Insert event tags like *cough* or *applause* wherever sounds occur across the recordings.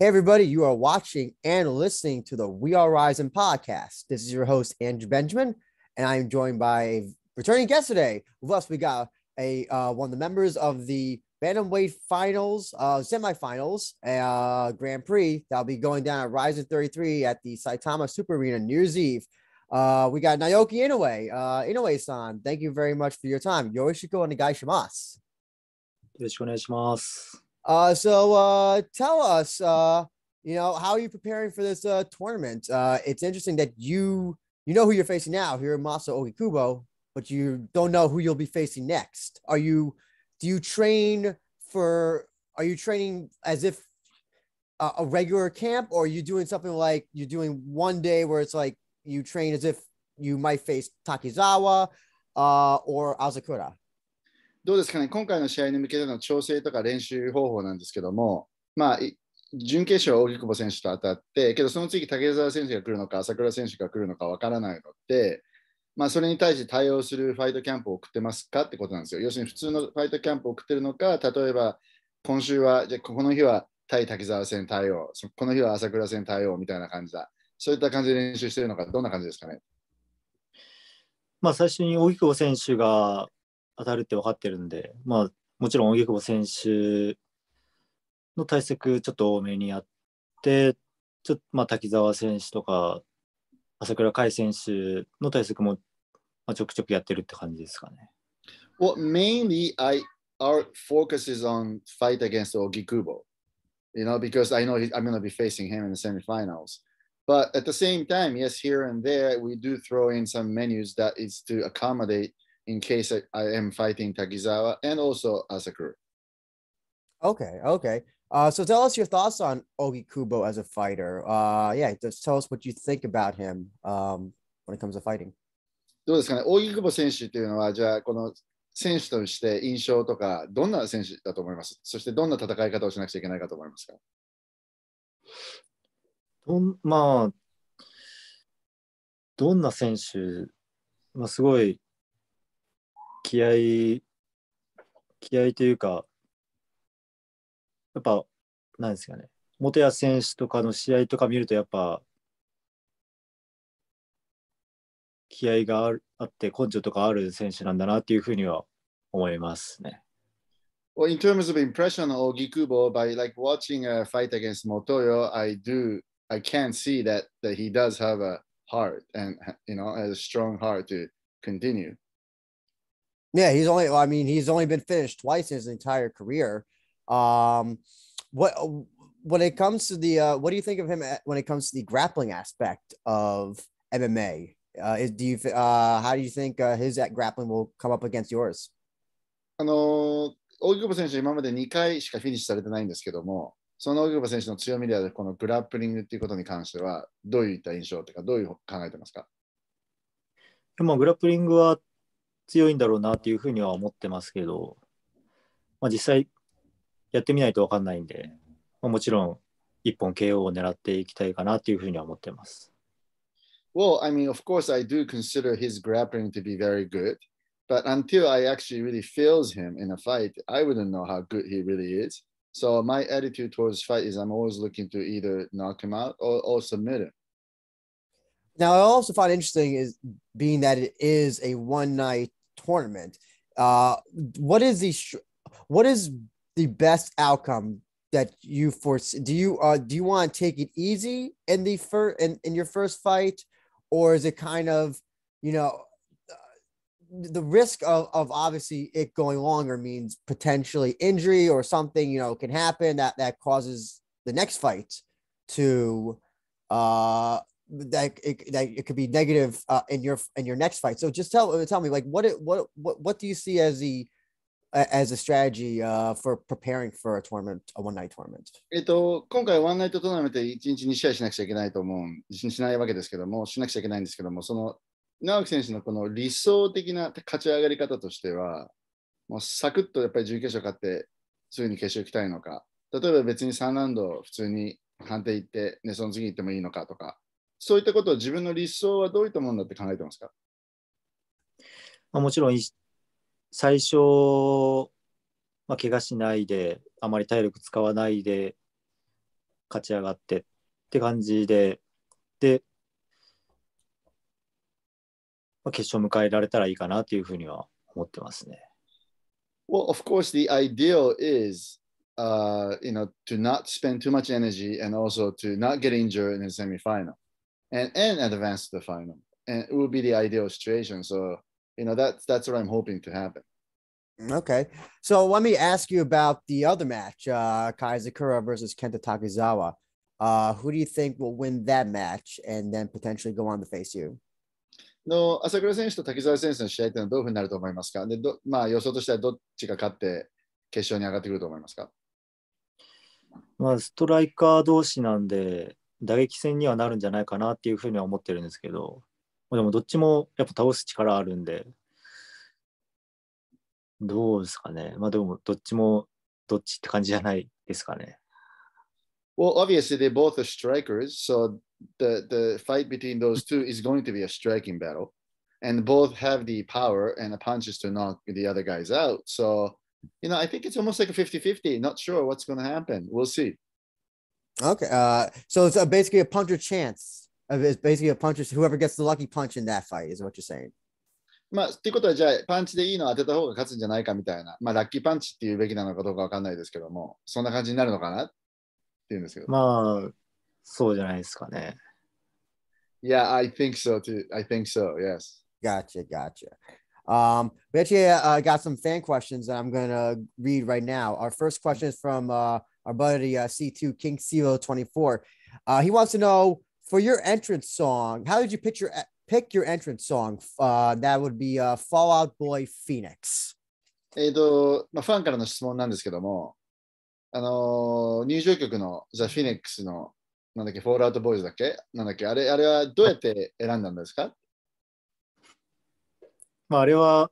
Hey, everybody, you are watching and listening to the We Are Rising podcast. This is your host, Andrew Benjamin, and I'm joined by a returning guest today. With us, we got a uh, one of the members of the Bantamweight Finals, uh, semifinals, uh, Grand Prix that'll be going down at Rising 33 at the Saitama Super Arena New Year's Eve. Uh, we got Naoki Inoue. Uh, Inoue san, thank you very much for your time. Yoshiko and the guy Shimas. shimasu. Uh, so uh, tell us, uh, you know, how are you preparing for this uh, tournament? Uh, it's interesting that you you know who you're facing now here in Maso Okikubo, but you don't know who you'll be facing next. Are you? Do you train for? Are you training as if a, a regular camp, or are you doing something like you're doing one day where it's like you train as if you might face Takizawa uh, or Azakura? どうですかね、今回の試合に向けての調整とか練習方法なんですけども、まあ、準決勝は荻久保選手と当たって、けどその次、竹澤選手が来るのか、朝倉選手が来るのか分からないので、まあ、それに対して対応するファイトキャンプを送ってますかってことなんですよ。要するに普通のファイトキャンプを送ってるのか、例えば今週は、じゃこの日は対滝沢戦対応、この日は朝倉戦対応みたいな感じだ。そういった感じで練習してるのか、どんな感じですかね。まあ、最初に荻久保選手が当たるって分かってるんで、まあ、もちろん荻久選手の対策ちょっと多めにやって、ちょっとまあ滝沢選手とか、朝倉海選手の対策もまあちょくちょくやってるって感じですかね。Well, mainly I our focus is on fight against Ogi Kubo, you know, because I know he, I'm going to be facing him in the semifinals. But at the same time, yes, here and there we do throw in some menus that is to accommodate in case I, I am fighting Takizawa and also Asakura. Okay, okay. Uh, so tell us your thoughts on Ogi Kubo as a fighter. Uh, yeah, just tell us what you think about him um, when it comes to fighting. どうですかね、大木久保選手というのは、じゃあ、この選手として印象とか、どんな選手だと思いますそして、どんな戦い方をしなくちゃいけないかと思いますかどまあ、どんな選手、まあ、すごい気合い、気合いというか、やっぱ、なんですかね、元谷選手とかの試合とか見ると、やっぱ、気合があるあって、根性とかある選手なんだなっていうふうには思いますね。Well, in terms of impression, Ogi f Kubo, by like watching a fight against Motoyo, I do, I can see that that he does have a heart and you know a strong heart to continue. Yeah, he's only. I mean, he's only been finished twice in his entire career. Um, what when it comes to the uh, what do you think of him uh, when it comes to the grappling aspect of MMA? Uh, is, do you uh, how do you think uh, his at uh, grappling will come up against yours? あの大久保選手、今まで2回しかフィニッシュされてないんですけども、その大久保選手の強みであるこのグラップリングっていうことに関しては、どういった印象というか、どういう考えてますかでもグラップリングは強いんだろうなっていうふうには思ってますけど、まあ、実際やってみないと分かんないんで、まあ、もちろん一本 KO を狙っていきたいかなっていうふうには思ってます。Well, I mean, of course, I do consider his grappling to be very good, but until I actually really feels him in a fight, I wouldn't know how good he really is. So my attitude towards fight is I'm always looking to either knock him out or, or submit him. Now, I also find interesting is being that it is a one night tournament. Uh, what is the what is the best outcome that you force? Do you uh, do you want to take it easy in the first in, in your first fight, or is it kind of you know uh, the risk of, of obviously it going longer means potentially injury or something you know can happen that that causes the next fight to uh that it, that it could be negative uh, in your in your next fight. So just tell tell me like what it, what what what do you see as the as a strategy uh, for preparing for a tournament, a one night tournament? えっと、今回、ワンナイトトーナメントで1日2試合しなくちゃいけないと思う、しないわけですけども、しなくちゃいけないんですけども、その直樹選手のこの理想的な勝ち上がり方としては、もうサクッとやっぱり準決勝勝って、すぐに決勝行きたいのか、例えば別に3ラウンド、普通に判定行って、ね、その次行ってもいいのかとか、そういったことを自分の理想はどういったものだって考えてますか、まあ、もちろん最初、まあ、怪我しないであまり体力使わないで勝ち上がってって感じでで、まあ、決勝迎えられたらいいかなというふうには思ってますね。Well, of course, the ideal is uh, you know, to not spend too much energy and also to not get injured in the semifinal. and, and advance to the final. And it would be the ideal situation. So, you know, that's that's what I'm hoping to happen. Okay. So let me ask you about the other match, uh, Kaizakura versus Kenta Takizawa. Uh, who do you think will win that match and then potentially go on to face you? の朝倉選手と滝沢選手の試合ってのはどういうふうになると思いますかでど、まあ、予想としてはどっちが勝って決勝に上がってくると思いますか、まあ、ストライカー同士なんで、打撃戦にはなるんじゃないかなっていうふうには思ってるんですけど、でもどっちもやっぱ倒す力あるんで、どうですかね。まあでもどっちもどっちって感じじゃないですかね。Well, obviously, they both are strikers, so the, the fight between those two is going to be a striking battle. And both have the power and the punches to knock the other guys out. So, you know, I think it's almost like a 50 50. Not sure what's going to happen. We'll see. Okay. Uh, so it's a, uh, basically a puncher chance. It's basically a puncher. Whoever gets the lucky punch in that fight is what you're saying. まあ、っていうことは、じゃあ、パンチでいいのを当てた方が勝つんじゃないかみたいな、まあ、ラッキーパンチっていうべきなのかどうかわかんないですけども、そんな感じになるのかなっていうんですけど。まあ、そうじゃないですかね。Yeah, I think so too. I think so, yes. Gotcha, gotcha. Um, we actually uh, got some fan questions that I'm going to read right now. Our first question is from uh, our buddy uh, C2 King Silo 24. Uh, he wants to know for your entrance song, how did you pick your pick your entrance song? Uh, that would be uh, Fallout Boy Phoenix. えっと、まあ、ファンからの質問なんですけども、あのー、入場曲のザ・フィニックスのなんだっけ、フォールアウトボーイズだっけなんだっけあれあれはどうやって選んだんですか、まあ、あれは、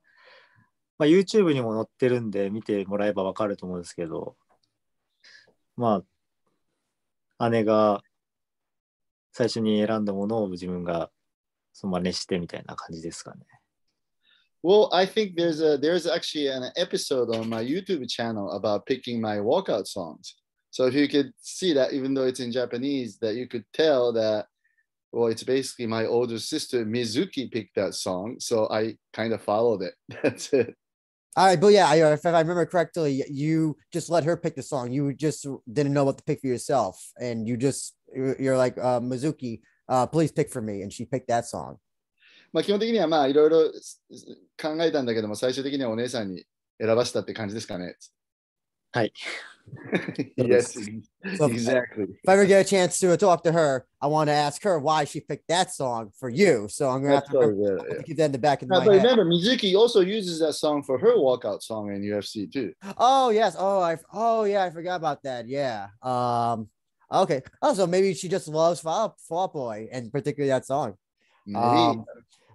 まあ、YouTube にも載ってるんで見てもらえばわかると思うんですけど、まあ、姉が最初に選んだものを自分がその真似してみたいな感じですかね。Well, I think there's a there's actually an episode on my YouTube channel about picking my walkout songs. So if you could see that, even though it's in Japanese, that you could tell that well, it's basically my older sister Mizuki picked that song, so I kind of followed it. *laughs* That's it. I but yeah, I, if I remember correctly, you just let her pick the song. You just didn't know what to pick for yourself, and you just you're like uh, Mizuki, uh, please pick for me, and she picked that song. まあ基本的にはまあいろいろ考えたんだけども最終的にはお姉さんに選ばせたって感じですかね。はい。*laughs* yes, *laughs* so exactly. If, I ever get a chance to talk to her, I want to ask her why she picked that song for you. So I'm gonna That's have to, remember, yeah. to keep that in the back of now, my. But head. remember, Mizuki also uses that song for her walkout song in UFC too. Oh yes. Oh, I. Oh yeah, I forgot about that. Yeah. Um. Okay. Also, oh, maybe she just loves Fall, Fall Boy and particularly that song. Um,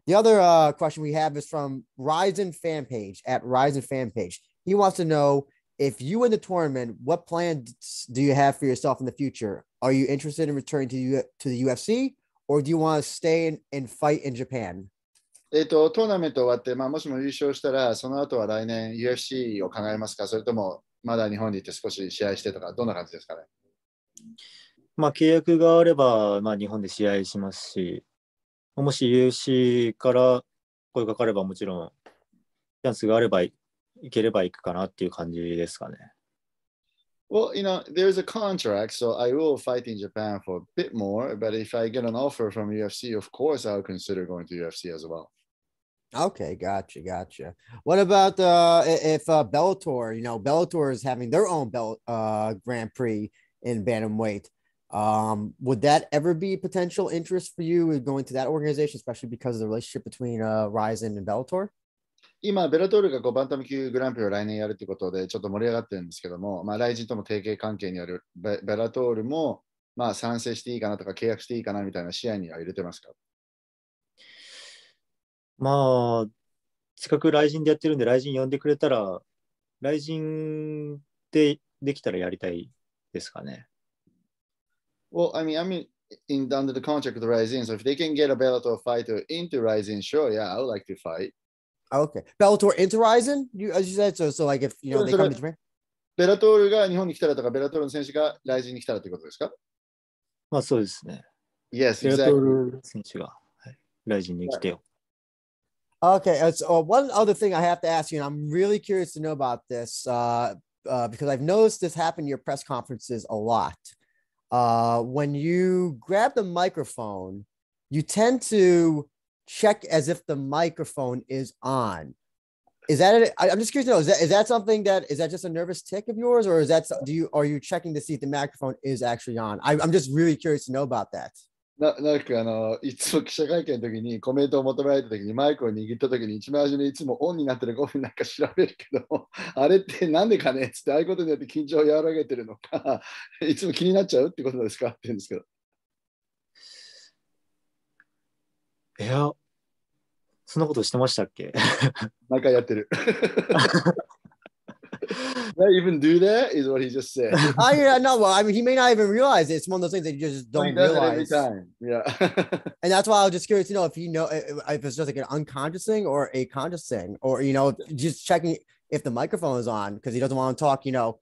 the other uh, question we have is from Ryzen fan page at Ryzen fan page. He wants to know if you win the tournament, what plans do you have for yourself in the future? Are you interested in returning to U- to the UFC, or do you want to stay in, and fight in Japan? えっと、トーナメント終わって、まあ、もしも優勝したら、その後は来年 UFC を考えますか、それともまだ日本に行って少し試合してとか、どんな感じですかね。まあ、契約があれば、まあ、日本で試合しますし、もし UFC から声かかれば、もちろん、チャンスがあればいければ行くかなっていう感じですかね。Well, you know, there's a contract, so I will fight in Japan for a bit more. But if I get an offer from UFC, of course, I'll consider going to UFC as well. Okay, gotcha, gotcha. What about uh, if uh, Bellator? You know, Bellator is having their own Bell uh, Grand Prix in bantamweight. Um, would that ever be potential interest for you going to that organization, especially because of the relationship between uh, Ryzen and Bellator? 今、ベラトールがこうバンタム級グランプリを来年やるということで、ちょっと盛り上がってるんですけども、まあ、ライジンとも提携関係にあるベベラトールも、まあ、賛成していいかなとか、契約していいかなみたいな試合には入れてますかまあ、近っかく来人でやってるんで、来人呼んでくれたら、来人でできたらやりたいですかね。Well, I mean, I mean, in under the contract with r i s i n g so if they can get a Bellator fighter into r i s i n g sure, yeah, I would like to fight. Okay. Bellator into Ryzen, you, as you said. So, so like if, you know, they come to Japan. ベラトールが日本に来たらとか、ベラトールの選手がライジンに来たらということですかまあそうですね。Yes, exactly. ベラトール選手が、はい、ライジンに来てよ。Okay, so uh, one other thing I have to ask you, and I'm really curious to know about this uh, uh, because I've noticed this happen in your press conferences a lot. Uh, when you grab the microphone, you tend to check as if the microphone is on. Is that i I'm just curious to know. Is that is that something that is that just a nervous tick of yours, or is that do you are you checking to see if the microphone is actually on? I, I'm just really curious to know about that. ななんかあのいつも記者会見の時にコメントを求められた時にマイクを握った時に一番初めにいつもオンになってる5分なんか調べるけどあれってなんでかねっつってああいうことによって緊張を和らげてるのかいつも気になっちゃうってことですかって言うんですけどいや、そんなことしてましたっけ *laughs* 毎回やってる。not even do that is what he just said. *laughs* I yeah, no, well, I mean, he may not even realize it. It's one of those things that you just don't realize. Yeah. *laughs* and that's why I was just curious to you know if you know if it's just like an unconscious thing or a conscious thing, or you know, just checking if the microphone is on because he doesn't want to talk, you know,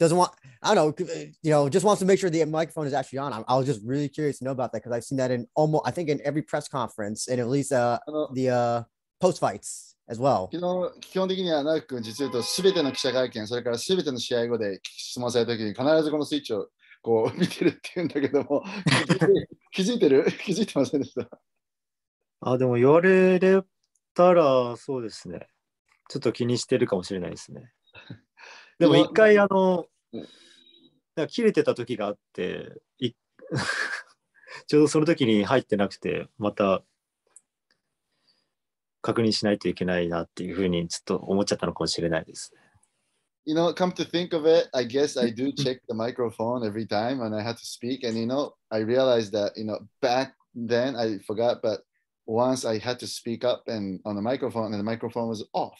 doesn't want i don't know you know just wants to make sure the microphone is actually on i, I was just really curious to know about that because i've seen that in almost i think in every press conference and at least uh, the uh, post fights as well 昨日基本的にはナウ君実を言うと全ての記者会見それから全ての試合後で質問された時に必ずこのスイッチをこう見てるって言うんだけども気づいてる気づいてませんでしたあでも言われたらそうですねちょっと気にしてるかもしれないですねでも一回あの、なんか切れてた時があって、ちょうどその時に入ってなくて、また確認しないといけないなっていうふうにちょっと思っちゃったのかもしれないですね。You know, come to think of it, I guess I do check the microphone every time when I h a v e to speak. And, you know, I realized that, you know, back then I forgot, but once I had to speak up and on the microphone and the microphone was off.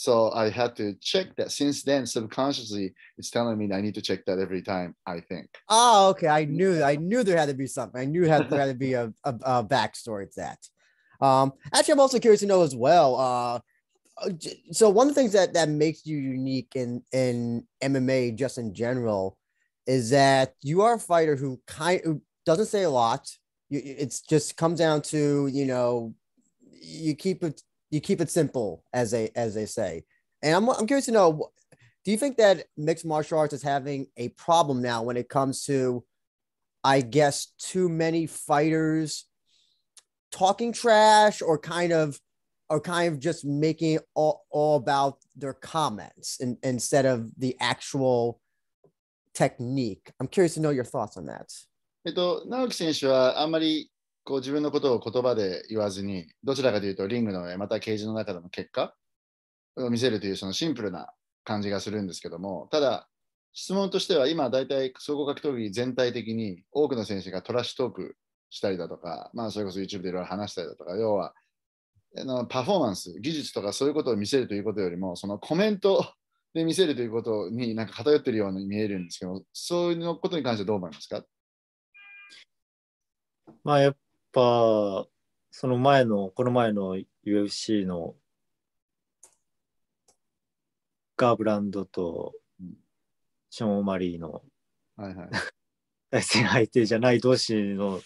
So I had to check that. Since then, subconsciously, it's telling me I need to check that every time. I think. Oh, okay. I knew. I knew there had to be something. I knew there had, there had to be a, a, a backstory to that. Um, actually, I'm also curious to know as well. Uh, uh so one of the things that that makes you unique in in MMA just in general is that you are a fighter who kind who doesn't say a lot. It's just comes down to you know you keep it you keep it simple, as they as they say. And I'm I'm curious to know, do you think that mixed martial arts is having a problem now when it comes to, I guess, too many fighters talking trash or kind of or kind of just making all, all about their comments in, instead of the actual technique. I'm curious to know your thoughts on that. えっと、直樹選手はあんまりこう自分のことを言葉で言わずにどちらかというとリングの上またケージの中での結果を見せるというそのシンプルな感じがするんですけどもただ質問としては今大体総合格闘技全体的に多くの選手がトラッシュトークしたりだとか、まあ、それこそ YouTube でいろいろ話したりだとか要はのパフォーマンス技術とかそういうことを見せるということよりもそのコメントで見せるということになんか偏ってるように見えるんですけどそういうことに関してどう思いますかまあ、やっぱ、その前の、この前の UFC のガーブランドとショーン・オマリーの、対戦相手じゃない同士の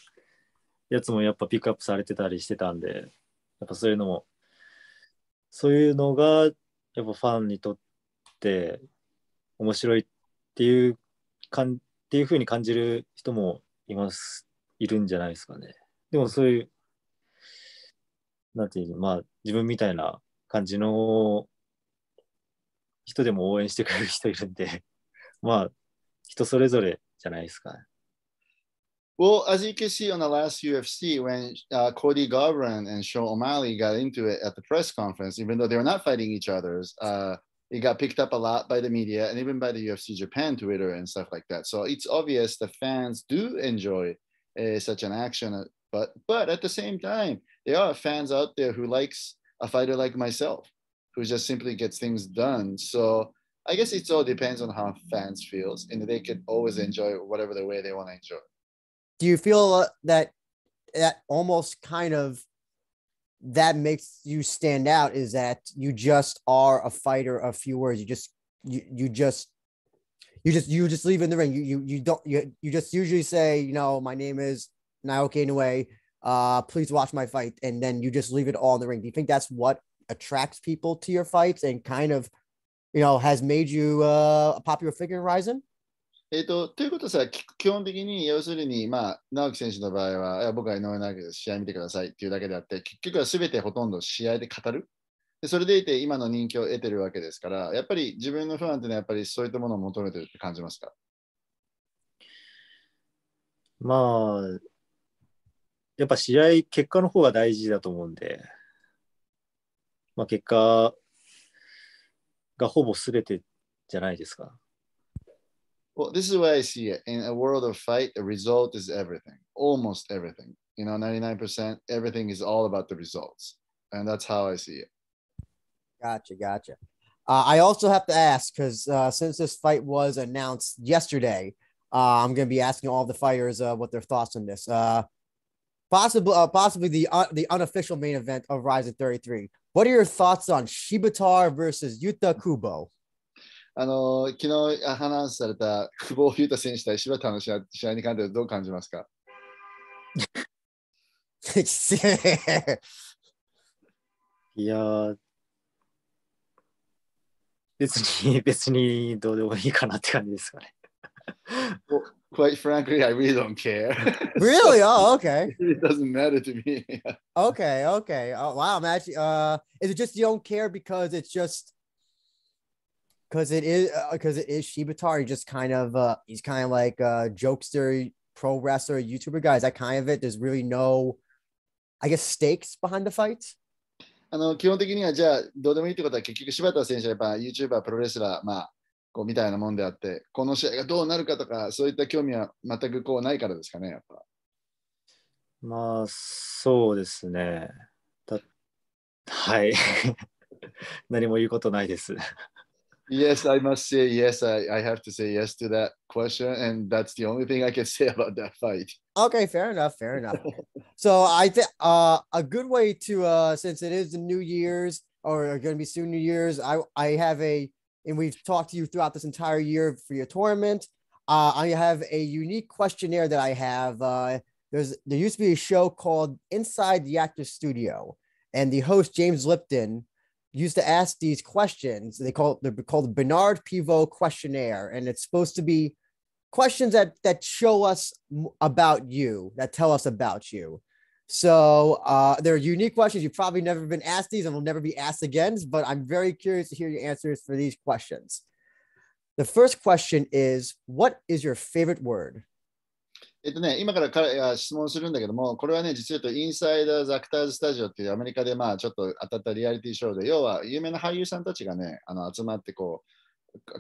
やつもやっぱピックアップされてたりしてたんで、やっぱそういうのも、そういうのがやっぱファンにとって面白いっていうかんっていう風に感じる人もいます、いるんじゃないですかね。でもそういう、なんていうの、まあ、自分みたいな感じの人でも応援してくれる人いるんで、まあ、人それぞれじゃないですか、ね。Well, *laughs* as you can see on the last UFC, when uh, Cody Garbrandt and Sean O'Malley got into it at the press conference, even though they were not fighting each other's, uh, it got picked up a lot by the media and even by the UFC Japan Twitter and stuff like that. So it's obvious the fans do enjoy uh, such an action but but at the same time, there are fans out there who likes a fighter like myself, who just simply gets things done. So I guess it all depends on how fans feels, and they can always enjoy whatever the way they want to enjoy. Do you feel uh, that that almost kind of that makes you stand out is that you just are a fighter of few words. You just you you just you just you just leave in the ring. You you you don't you you just usually say you know my name is Naoki Inoue, uh, please watch my fight, and then you just leave it all in the ring. Do you think that's what attracts people to your fights and kind of, you know, has made you uh, a popular figure in Rising? えーと、ということは基本的に要するに、まあ、直樹選手の場合は、僕は井上直樹です、試合見てくださいっていうだけであって、結局はすべてほとんど試合で語る。でそれでいて、今の人気を得てるわけですから、やっぱり自分のファンっていうのは、やっぱりそういったものを求めてるって感じますかまあ、やっぱ試合、結果の方が大事だと思うんで、まあ、結果がほぼ全てじゃないですか。Well, this is why I see it. In a world of fight, the result is everything, almost everything. You know, 99%, everything is all about the results. And that's how I see it. Gotcha, gotcha. Uh, I also have to ask because uh, since this fight was announced yesterday, uh, I'm going to be asking all the fighters uh, what their thoughts on this. Uh, possibly uh, possibly the uh, the unofficial main event of Rise of 33. What are your thoughts on Shibatar versus Yuta Kubo? あの昨日話された久保裕太選手対柴田の試合試合に関してどう感じますかいや別に別にどうでもいいかなって感じですかね。quite frankly, I really don't care. *laughs* really? so oh, okay. *laughs* It doesn't matter to me. *laughs* okay, okay. Oh, wow. I'm actually. Uh, is it just you don't care because it's just because it is because uh, it is Shibatar. He just kind of uh, he's kind of like a jokester, pro wrestler, YouTuber guy. Is that kind of it? There's really no, I guess, stakes behind the fight. あの基本的にはじゃあどうでもいいってことは結局柴田選手はやっぱ YouTuber、プロレスラー、まあこうみたいなもんであって、この試合がどうなるかとか、そういった興味は全くこうないからですかね、やっぱ。まあ、そうですね。はい。何も言うことないです。Yes, I must say yes. I, I have to say yes to that question, and that's the only thing I can say about that fight. Okay, fair enough, fair enough. so I think uh, a good way to uh, since it is the New Year's or going to be soon New Year's, I I have a and we've talked to you throughout this entire year for your tournament. Uh, I have a unique questionnaire that I have. Uh, there's there used to be a show called Inside the Actor Studio, and the host James Lipton used to ask these questions. They call they're called Bernard Pivot questionnaire, and it's supposed to be questions that that show us about you, that tell us about you. So uh, they're unique questions. You've probably never been asked these and will never be asked again, but I'm very curious to hear your answers for these questions. The first question is What is your favorite word? えっとね、今から彼が質問するんだけども、これはね、実は言うと、インサイダーズ・アクターズ・スタジオっていうアメリカでまあちょっと当たったリアリティショーで、要は有名な俳優さんたちがね、あの集まってこう、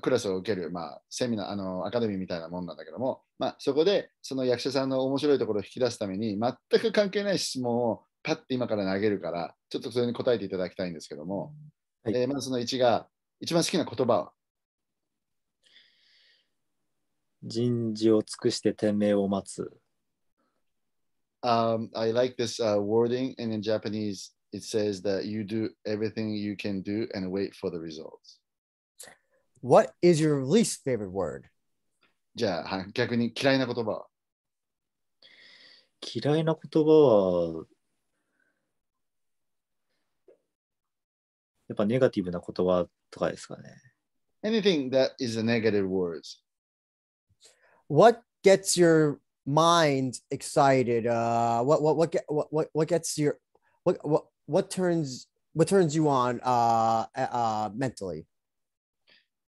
クラスを受ける、まあ、セミナーあの、アカデミーみたいなもんなんだけども、まあ、そこでその役者さんの面白いところを引き出すために、全く関係ない質問をパッて今から投げるから、ちょっとそれに答えていただきたいんですけども、はい、えー、まずその1が、一番好きな言葉は人事を尽くして天命を待つ。Um, I like this uh, wording, and in Japanese, it says that you do everything you can do and wait for the results. What is your least favorite word? じゃあ、はい逆に嫌いな言葉は。嫌いな言葉は、やっぱネガティブな言葉とかですかね。Anything that is a negative word. What gets your mind excited? Uh, what what what get- what what, what gets your what what what turns what turns you on uh, uh mentally?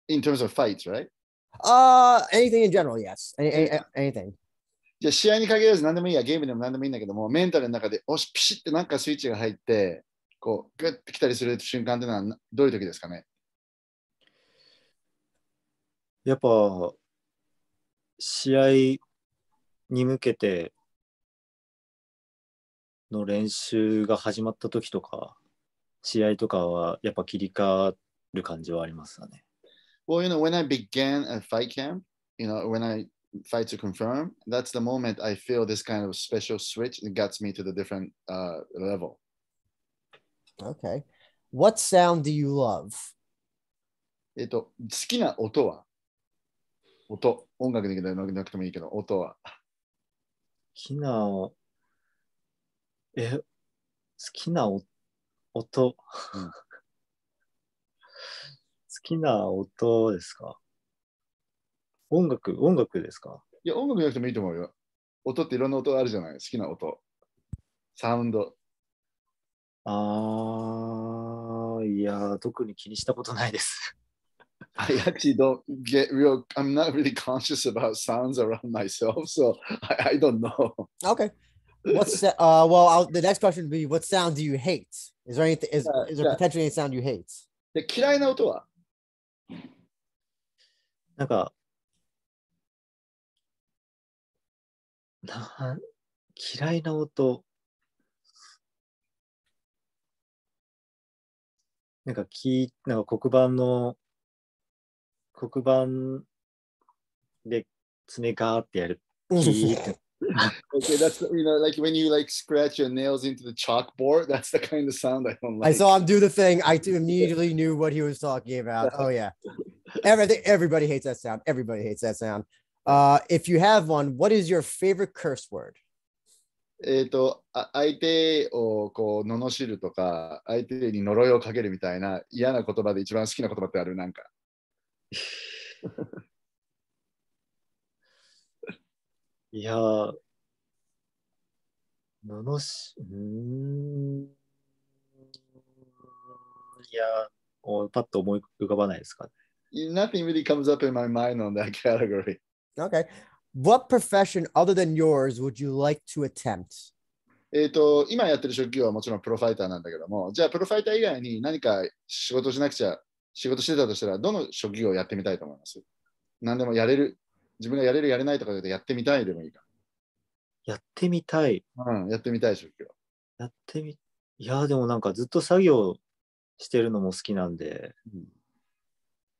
in terms of fights, right? Uh, anything in general, yes. Any, any, anything. じゃあ試合に限らず何でもいいや、ゲームでも何でもいいんだけども、メンタルの中で、おし、ピシってなんかスイッチが入って、こう、グッて来たりする瞬間ってのはどういう時ですかねやっぱ、試合に向けての練習が始まった時とか、試合とかはやっぱ切り替わる感じはありますよね。Well, you know, when I began a fight camp, you know, when I fight to confirm, that's the moment I feel this kind of special switch that gets me to the different uh, level. Okay. What sound do you love? えっと、好きな音は音。音楽でなくてもいいけど、音は。好きな、え、好きな音。うんきな音ですか音楽、音楽ですかいや、音楽じゃなくてもいいと思うよ。音っていろんな音あるじゃない好きな音。サウンド。あー、いや、特に気にしたことないです。I actually don't get real, I'm not really conscious about sounds around myself, so I, I don't know. Okay. What's uh well I'll, the next question would be what sound do you hate? Is there anything is, is there potentially any sound you hate? で嫌いな音はなんか、な嫌いな音、なんかき、なんか黒板の、黒板で爪ガーってやる。okay, that's you know like when you like scratch your nails into the chalkboard. That's the kind of sound I don't like. I saw him do the thing. I immediately knew what he was talking about. Oh yeah. Every, everybody hates that sound. Everybody hates that sound. Uh, if you have one, what is your favorite curse word? えっと相手をこう罵るとか相手に呪いをかけるみたいな嫌な言葉で一番好きな言葉ってあるなんかいやー罵うんいやーパッと思い浮かばないですかね nothing really comes up in my mind on that *laughs* category. Okay. What profession other than yours would you like to attempt? えっと、今やってる職業はもちろんプロファイターなんだけども、じゃあプロファイター以外に何か仕事しなくちゃ、仕事してたとしたら、どの職業をやってみたいと思います何でもやれる、自分がやれる、やれないとかでやってみたいでもいいか。やってみたい。うん、やってみたい職業。やってみ、いや、でもなんかずっと作業してるのも好きなんで、うん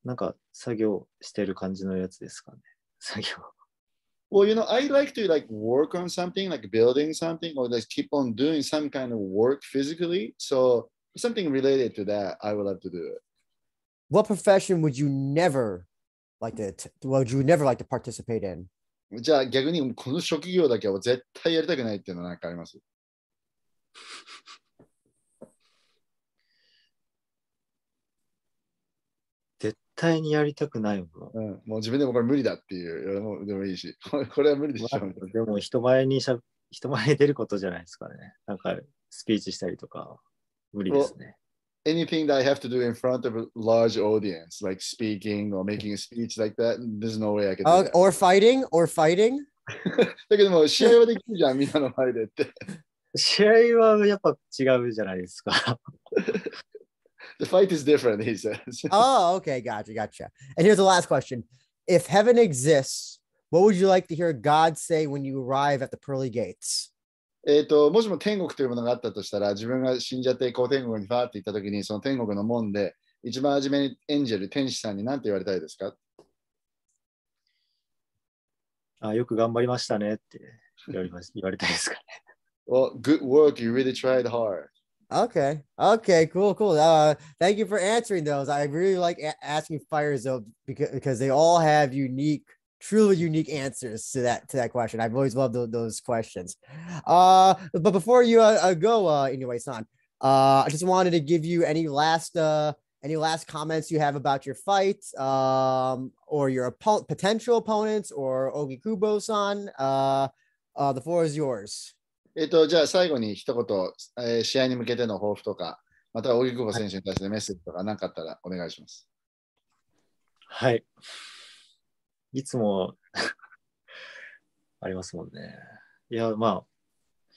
なんか作業してる感じのやつですかね。作業。Well, you know, I like to like work on something, like building something, or just keep on doing some kind of work physically. So something related to that, I would love to do it. What profession would you never like to? Would you never like to participate in? じゃあ逆にこの職業だけは絶対やりたくないっていうのは何かあります対にやりたくないもん。うん、もう自分でもこれ無理だっていうでもいいし、これは無理でしょ。でも人前にしゃ、人前に出ることじゃないですかね。なんかスピーチしたりとか、無理ですね。anything that I have to do in front of a large audience, like speaking or making a speech like that, there's no way I can. Uh, or fighting, or fighting. だけども試合はできるじゃん、みんなの前でって。試合はやっぱ違うじゃないですか。the fight is different, he says. oh, okay, gotcha, gotcha. And here's the last question: If heaven exists, what would you like to hear God say when you arrive at the pearly gates? えーと、ともしも天国というものがあったとしたら自分が死んじゃってこう天国にファーって行った時にその天国の門で一番初めにエンジェル天使さんに何て言われたいですかあよく頑張りましたねって言われ言われたいですかね。well, good work, you really tried hard. Okay. Okay. Cool. Cool. Uh, thank you for answering those. I really like a- asking fires though because because they all have unique, truly unique answers to that to that question. I've always loved those, those questions. Uh, but before you uh, uh go, uh, anyway, son, uh, I just wanted to give you any last uh any last comments you have about your fight, um, or your oppo- potential opponents, or Ogi Kubo-san. Uh, uh, the floor is yours. えっ、ー、と、じゃあ最後に一言、えー、試合に向けての抱負とか、また荻久保選手に対してメッセージとか何かあったらお願いします。はい。いつもありますもんね。いや、まあ、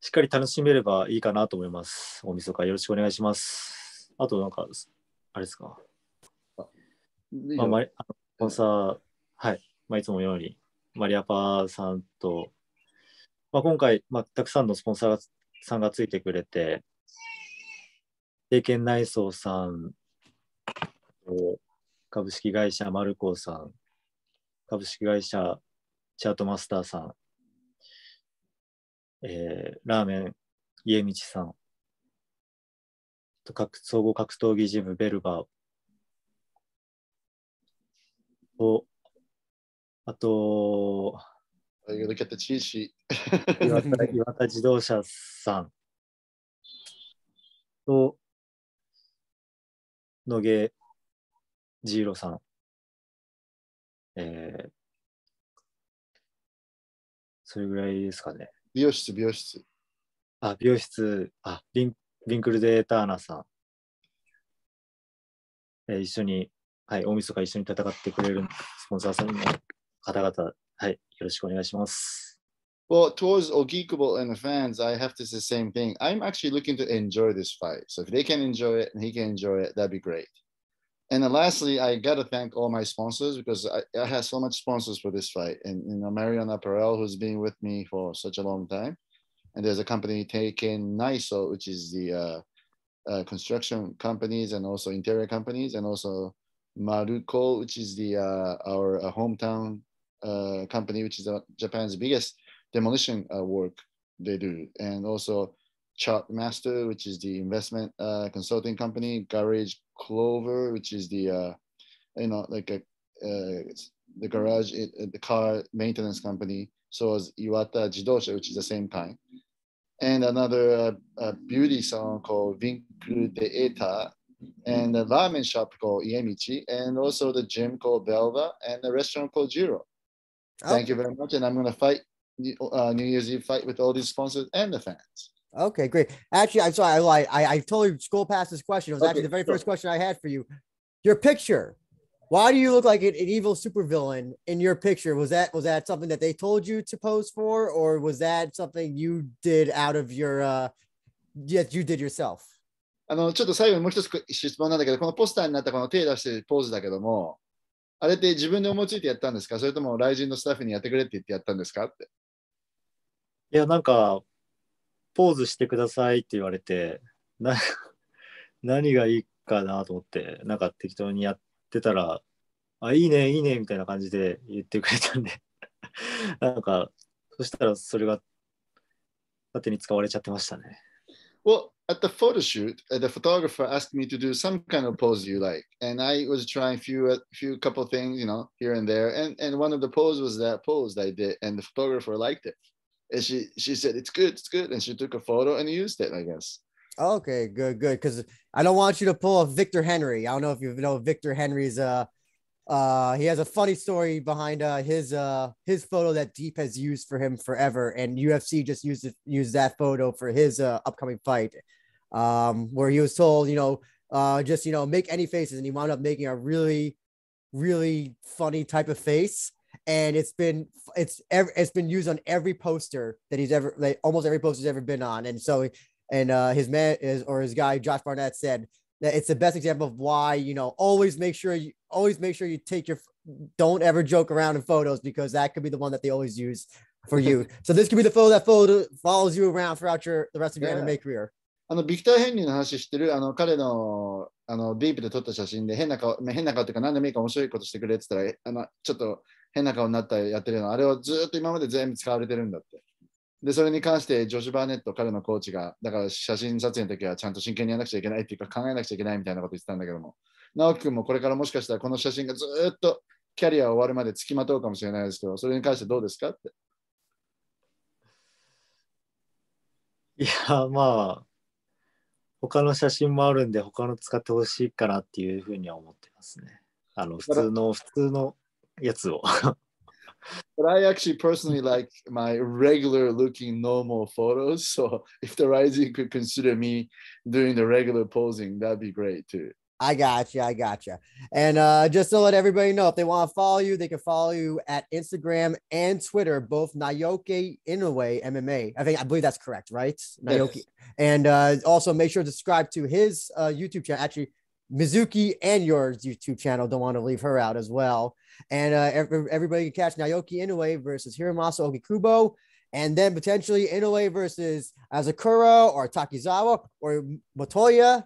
しっかり楽しめればいいかなと思います。大晦日よろしくお願いします。あと、なんか、あれですか。あまあ、マリあのンサー、はい、まあ、いつもように、マリアパーさんと、まあ、今回、まあ、たくさんのスポンサーさんがついてくれて、経験内装さん、株式会社マルコーさん、株式会社チャートマスターさん、えー、ラーメン家道さん、と総合格闘技ジムベルバーと、あと、Are you l o o 岩田自動車さんと野毛ジーロさん、えー、それぐらいですかね。美容室、美容室。あ、美容室、あ、ビンビンクルデーターナさん、えー、一緒に、はい、大晦日一緒に戦ってくれるスポンサーさんの方々はい、よろしくお願いします。Well, towards Ogikubo and the fans, I have to say the same thing. I'm actually looking to enjoy this fight. So if they can enjoy it and he can enjoy it, that'd be great. And then lastly, I got to thank all my sponsors because I, I had so much sponsors for this fight. And, you know, Mariana Perel, who's been with me for such a long time. And there's a company, Taken Niso, which is the uh, uh, construction companies and also interior companies. And also Maruko, which is the uh, our uh, hometown uh, company, which is uh, Japan's biggest demolition uh, work they do, and also Chartmaster, which is the investment consulting company, Garage Clover, which is the you know like a the garage, it, the car maintenance company. So is Iwata Jidosha, which is the same kind. And another uh, beauty salon called Vinku de Eta, and a ramen shop called Iemichi, and also the gym called Belva, and a restaurant called Jiro. Oh. Thank you very much. And I'm going to fight uh, New Year's Eve fight with all these sponsors and the fans. Okay, great. Actually, I'm sorry, I lied. I, I totally scrolled past this question. It was okay, actually the very sure. first question I had for you. Your picture. Why do you look like an, an evil supervillain in your picture? Was that was that something that they told you to pose for, or was that something you did out of your uh that you did yourself? あのちょっと最後にもう一つ質問なんだけど、このポスターになったこの手出してるポーズだけども、あれって自分で思いついてやったんですかそれとも来人のスタッフにやってくれって言ってやったんですかって。いや、なんか、ポーズしてくださいって言われて、な *laughs* 何がいいかなと思って、なんか適当にやってたら、あ、いいね、いいね、みたいな感じで言ってくれたんで、*laughs* なんか、そしたらそれが、縦に使われちゃってましたね。お at the photo shoot, uh, the photographer asked me to do some kind of pose you like, and I was trying few a uh, few couple things, you know, here and there, and and one of the pose was that pose that I did, and the photographer liked it, and she she said it's good, it's good, and she took a photo and used it, I guess. Okay, good, good, because I don't want you to pull a Victor Henry. I don't know if you know Victor Henry's uh. Uh, he has a funny story behind uh, his uh, his photo that Deep has used for him forever, and UFC just used used that photo for his uh, upcoming fight um, where he was told, you know, uh, just you know, make any faces, and he wound up making a really, really funny type of face. And it's been it's ever it's been used on every poster that he's ever like almost every poster he's ever been on. And so and uh, his man is or his guy Josh Barnett said that it's the best example of why you know always make sure you always make sure you take your don't ever joke around in photos because that could be the one that they always use for you. *laughs* so this could be the photo that photo follows you around throughout your the rest of your yeah. anime career. あのビクター・ヘンリーの話してるあの彼のあのディープで撮った写真で変な顔変な顔っていうか何でもいいか面白いことしてくれって言ったらあのちょっと変な顔になったやってるのあれをずっと今まで全部使われてるんだって。で、それに関して、ジョシュ・バーネット、彼のコーチが、だから写真撮影の時はちゃんと真剣にやらなくちゃいけないっていうか、考えなくちゃいけないみたいなこと言ってたんだけども、直樹君もこれからもしかしたらこの写真がずっとキャリア終わるまでつきまとうかもしれないですけど、それに関してどうですかって。いや、まあ、他の写真もあるんで、他の使ってほしいかなっていうふうには思ってますね。あの、普通の、普通のやつを。but I actually personally like my regular looking normal photos. So if the rising could consider me doing the regular posing, that'd be great too. I got you. I got you. And uh, just to let everybody know, if they want to follow you, they can follow you at Instagram and Twitter, both Nayoki Inoue MMA. I think I believe that's correct, right? Nayoki. And uh, also make sure to subscribe to his uh, YouTube channel. Actually, Mizuki and your YouTube channel. Don't want to leave her out as well. And uh, every, everybody can catch Naoki Inoue versus Hiramasa Okikubo and then potentially Inoue versus Azakura or Takizawa or Motoya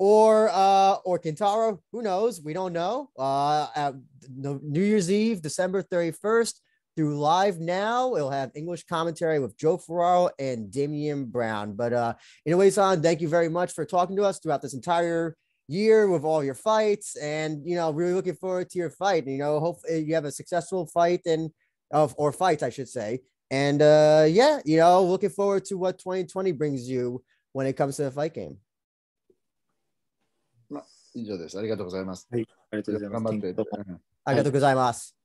or uh, or Kintaro. Who knows? We don't know. Uh, at New Year's Eve, December thirty first, through live now, it'll have English commentary with Joe Ferraro and Damian Brown. But uh, anyways, thank you very much for talking to us throughout this entire year with all your fights, and you know, really looking forward to your fight. You know, hope uh, you have a successful fight and of or fights, I should say. And uh, yeah, you know, looking forward to what 2020 brings you when it comes to the fight game. 以上です。ありがとうございます。はい、ありがとうございます。頑張って。ありがとうございます。